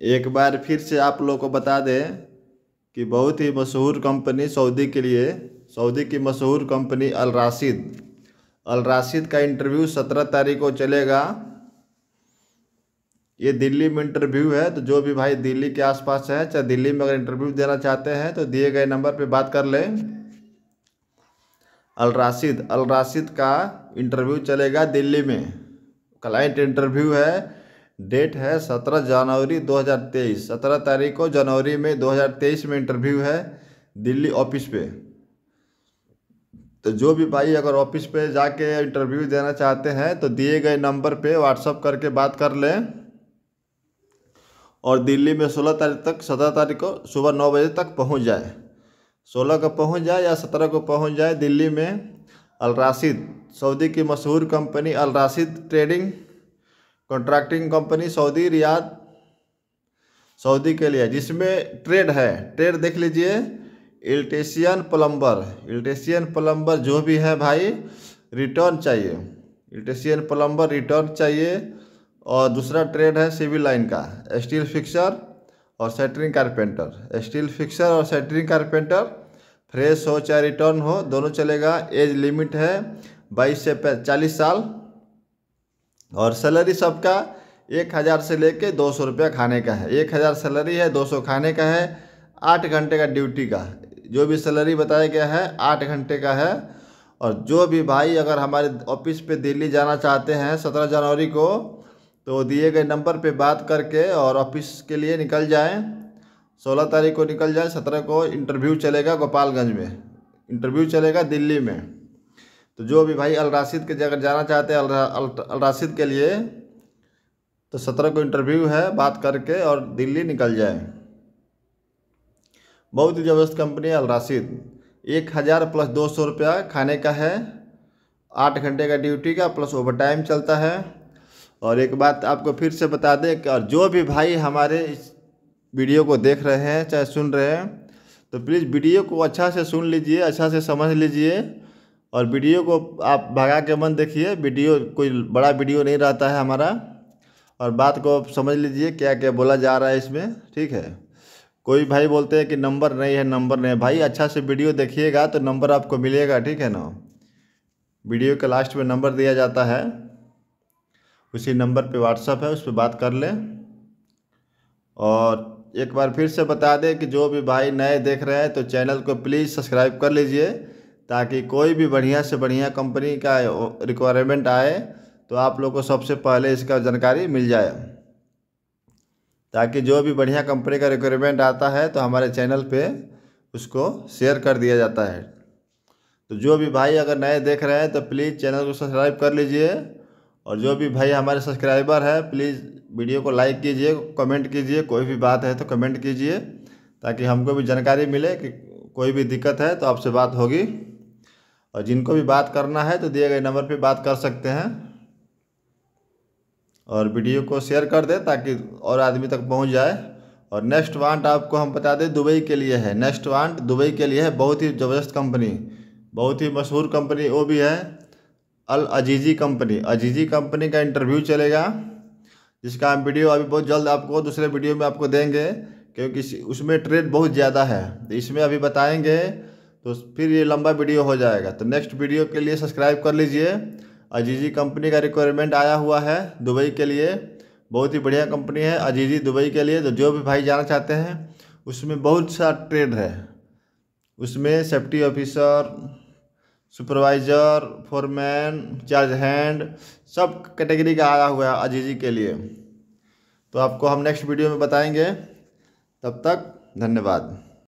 एक बार फिर से आप लोगों को बता दें कि बहुत ही मशहूर कंपनी सऊदी के लिए सऊदी की मशहूर company Al Rashid Al Rashid का इंटरव्यू सत्रह तारीख को चलेगा ये दिल्ली में इंटरव्यू है तो जो भी भाई दिल्ली के आसपास है चाहे दिल्ली में अगर इंटरव्यू देना चाहते हैं तो दिए गए नंबर पे बात कर लें अल राशिद अल राशिद का इंटरव्यू चलेगा दिल्ली में क्लाइंट इंटरव्यू है डेट है सत्रह जनवरी 2023 सत्रह तारीख को जनवरी में 2023 में इंटरव्यू है दिल्ली ऑफिस पे तो जो भी भाई अगर ऑफिस पे जाके इंटरव्यू देना चाहते हैं तो दिए गए नंबर पे व्हाट्सअप करके बात कर लें और दिल्ली में सोलह तारीख तक सत्रह तारीख को सुबह नौ बजे तक पहुंच जाए सोलह को पहुंच जाए या सत्रह को पहुंच जाए दिल्ली में अलराशिद सऊदी की मशहूर company Al Rashid trading contracting company Saudi Riyadh Saudi के लिए जिसमें ट्रेड है ट्रेड देख लीजिए इल्टेशियन प्लम्बर इल्टेशियन प्लम्बर जो भी है भाई रिटर्न चाहिए इल्टेशियन प्लम्बर रिटर्न चाहिए और दूसरा ट्रेड है सिविल लाइन का स्टील फिक्सर और सेटरिंग कारपेंटर स्टील फिक्सर और सेटरिंग कारपेंटर फ्रेश हो चाहे रिटर्न हो दोनों चलेगा एज लिमिट है बाईस से चालीस साल और सैलरी सबका एक हज़ार से लेके दो सौ रुपया खाने का है एक हज़ार सैलरी है दो सौ खाने का है आठ घंटे का ड्यूटी का जो भी सैलरी बताया गया है आठ घंटे का है और जो भी भाई अगर हमारे ऑफिस पे दिल्ली जाना चाहते हैं सत्रह जनवरी को तो दिए गए नंबर पे बात करके और ऑफिस के लिए निकल जाएँ सोलह तारीख को निकल जाएँ सत्रह को इंटरव्यू चलेगा गोपालगंज में इंटरव्यू चलेगा दिल्ली में तो जो भी भाई अल राशिद के जगह जाना चाहते हैं अल, अल, अल राशिद के लिए तो सत्रह को इंटरव्यू है बात करके और दिल्ली निकल जाए बहुत ही ज़बरदस्त कंपनी है अल राशिद एक हज़ार प्लस दो सौ रुपया खाने का है आठ घंटे का ड्यूटी का प्लस ओवर टाइम चलता है और एक बात आपको फिर से बता दें कि और जो भी भाई हमारे इस वीडियो को देख रहे हैं चाहे सुन रहे हैं तो प्लीज़ वीडियो को अच्छा से सुन लीजिए अच्छा से समझ लीजिए और वीडियो को आप भगा के मन देखिए वीडियो कोई बड़ा वीडियो नहीं रहता है हमारा और बात को आप समझ लीजिए क्या क्या बोला जा रहा है इसमें ठीक है कोई भाई बोलते हैं कि नंबर नहीं है नंबर नहीं है भाई अच्छा से वीडियो देखिएगा तो नंबर आपको मिलेगा ठीक है ना वीडियो के लास्ट में नंबर दिया जाता है उसी नंबर पे व्हाट्सअप है उस पर बात कर लें और एक बार फिर से बता दें कि जो भी भाई नए देख रहे हैं तो चैनल को प्लीज़ सब्सक्राइब कर लीजिए ताकि कोई भी बढ़िया से बढ़िया कंपनी का रिक्वायरमेंट आए तो आप लोग को सबसे पहले इसका जानकारी मिल जाए ताकि जो भी बढ़िया कंपनी का रिक्वायरमेंट आता है तो हमारे चैनल पे उसको शेयर कर दिया जाता है तो जो भी भाई अगर नए देख रहे हैं तो प्लीज़ चैनल को सब्सक्राइब कर लीजिए और जो भी भाई हमारे सब्सक्राइबर है प्लीज़ वीडियो को लाइक कीजिए कमेंट कीजिए कोई भी बात है तो कमेंट कीजिए ताकि हमको भी जानकारी मिले कि कोई भी दिक्कत है तो आपसे बात होगी और जिनको भी बात करना है तो दिए गए नंबर पे बात कर सकते हैं और वीडियो को शेयर कर दें ताकि और आदमी तक पहुंच जाए और नेक्स्ट वांट आपको हम बता दें दुबई के लिए है नेक्स्ट वांट दुबई के लिए है बहुत ही ज़बरदस्त कंपनी बहुत ही मशहूर कंपनी वो भी है Al Azizi company Azizi company का इंटरव्यू चलेगा जिसका हम वीडियो अभी बहुत जल्द आपको दूसरे वीडियो में आपको देंगे क्योंकि उसमें ट्रेड बहुत ज़्यादा है तो इसमें अभी बताएँगे तो फिर ये लंबा वीडियो हो जाएगा तो नेक्स्ट वीडियो के लिए सब्सक्राइब कर लीजिए अजीजी कंपनी का रिक्वायरमेंट आया हुआ है दुबई के लिए बहुत ही बढ़िया कंपनी है अजीजी दुबई के लिए तो जो भी भाई जाना चाहते हैं उसमें बहुत सा ट्रेड है उसमें safety officer supervisor foreman charge hand सब कैटेगरी का आया हुआ है अजीजी के लिए तो आपको हम नेक्स्ट वीडियो में बताएंगे तब तक धन्यवाद